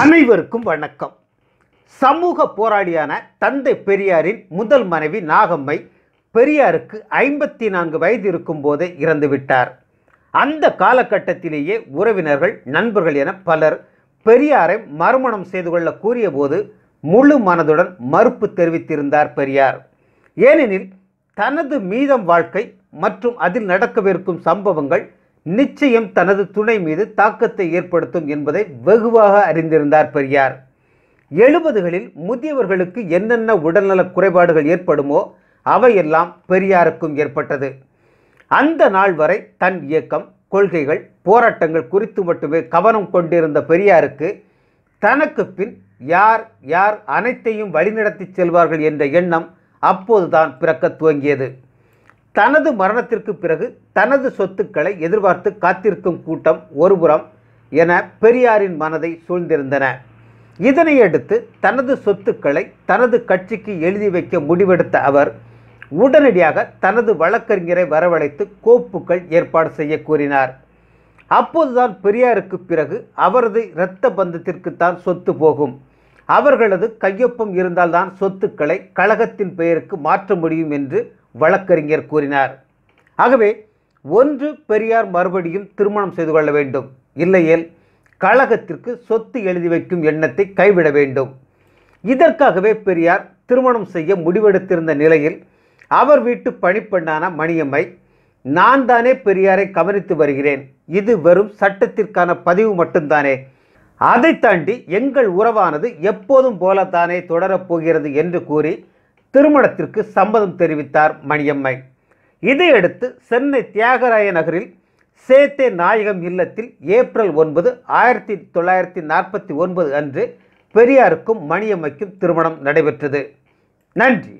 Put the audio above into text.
அனைவருக்கும் வணக்கம் சமூக போராளியான தந்தை பெரியாரின் முதல் மனைவி நாகம்மை பெரியாருக்கு ஐம்பத்தி நான்கு வயது இருக்கும் போதே இறந்துவிட்டார் அந்த காலகட்டத்திலேயே உறவினர்கள் நண்பர்கள் என பலர் பெரியாரை மறுமணம் செய்து கொள்ள கூறிய போது முழு மனதுடன் மறுப்பு தெரிவித்திருந்தார் பெரியார் ஏனெனில் தனது மீதம் வாழ்க்கை மற்றும் அதில் நடக்கவிருக்கும் சம்பவங்கள் நிச்சயம் தனது துணை மீது தாக்கத்தை ஏற்படுத்தும் என்பதை வெகுவாக அறிந்திருந்தார் பெரியார் எழுபதுகளில் முதியவர்களுக்கு என்னென்ன உடல்நல குறைபாடுகள் ஏற்படுமோ அவையெல்லாம் பெரியாருக்கும் ஏற்பட்டது அந்த நாள் வரை தன் இயக்கம் கொள்கைகள் போராட்டங்கள் குறித்து மட்டுமே கவனம் கொண்டிருந்த பெரியாருக்கு தனக்கு பின் யார் யார் அனைத்தையும் வழிநடத்தி செல்வார்கள் என்ற எண்ணம் அப்போதுதான் பிறக்க துவங்கியது தனது மரணத்திற்கு பிறகு தனது சொத்துக்களை எதிர்பார்த்து காத்திருக்கும் கூட்டம் ஒருபுறம் என பெரியாரின் மனதை சூழ்ந்திருந்தன இதனையடுத்து தனது சொத்துக்களை தனது கட்சிக்கு எழுதி வைக்க முடிவெடுத்த அவர் உடனடியாக தனது வழக்கறிஞரை வரவழைத்து கோப்புகள் ஏற்பாடு செய்ய கூறினார் அப்போதுதான் பெரியாருக்கு பிறகு அவரது இரத்த பந்தத்திற்கு தான் சொத்து போகும் அவர்களது கையொப்பம் இருந்தால்தான் சொத்துக்களை கழகத்தின் பெயருக்கு மாற்ற முடியும் என்று வழக்கறிஞர் கூறினார் ஆகவே ஒன்று பெரியார் மறுபடியும் திருமணம் செய்து கொள்ள வேண்டும் இல்லையேல் கழகத்திற்கு சொத்து எழுதி வைக்கும் எண்ணத்தை கைவிட வேண்டும் இதற்காகவே பெரியார் திருமணம் செய்ய முடிவெடுத்திருந்த நிலையில் அவர் வீட்டு பணிப்பெண்ணான மணியம்மை நான் தானே பெரியாரை கவனித்து வருகிறேன் இது வெறும் சட்டத்திற்கான பதிவு மட்டும்தானே அதை தாண்டி எங்கள் உறவானது எப்போதும் போலத்தானே தொடரப்போகிறது என்று கூறி திருமணத்திற்கு சம்மதம் தெரிவித்தார் மணியம்மை இதையடுத்து சென்னை தியாகராய நகரில் சேத்தே நாயகம் இல்லத்தில் ஏப்ரல் ஒன்பது ஆயிரத்தி தொள்ளாயிரத்தி நாற்பத்தி ஒன்பது அன்று பெரியாருக்கும் மணியம்மைக்கும் திருமணம் நடைபெற்றது நன்றி